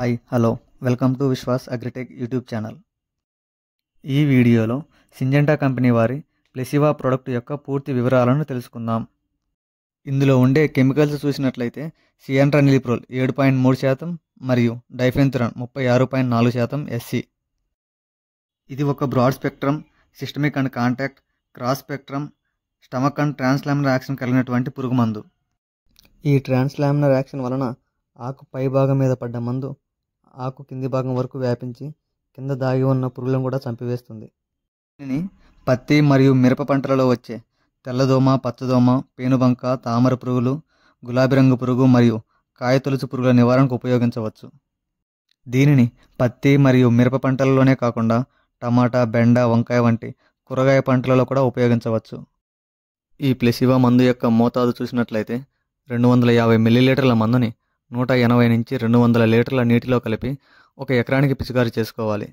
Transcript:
hi hello welcome to Vishwas agritech YouTube channel ఈ వీడియోలో Syngenta company వారి ప్లెసివా ప్రోడక్ట్ యొక్క పూర్తి వివరాలను తెలుసుకుందాం ఇందులో ఉండే కెమికల్స్ చూసినట్లయితే నిలిప్రోల్ ఏడు పాయింట్ మూడు శాతం మరియు డైఫెన్థురన్ ముప్పై ఆరు పాయింట్ నాలుగు శాతం ఎస్సీ ఇది ఒక broad spectrum systemic and contact cross spectrum stomach and translaminar action కలిగినటువంటి పురుగు ఈ ట్రాన్స్లామినర్ యాక్షన్ వలన ఆకు పై భాగం మీద పడ్డ మందు ఆకు కింది భాగం వరకు వ్యాపించి కింద దాగి ఉన్న పురుగులను కూడా చంపివేస్తుంది దీనిని పత్తి మరియు మిరప పంటలలో వచ్చే తెల్లదోమ పచ్చదోమ పేనుబంక తామర పురుగులు గులాబీ రంగు పురుగు మరియు కాయతొలుచు పురుగుల నివారణకు ఉపయోగించవచ్చు దీనిని పత్తి మరియు మిరప పంటలలోనే కాకుండా టమాటా బెండ వంకాయ వంటి కూరగాయ పంటలలో కూడా ఉపయోగించవచ్చు ఈ ప్లెసివా మందు యొక్క మోతాదు చూసినట్లయితే రెండు వందల యాభై మిల్లీలీటర్ల మందుని నూట ఎనభై నుంచి రెండు వందల లీటర్ల నీటిలో కలిపి ఒక ఎకరానికి పిచికారీ చేసుకోవాలి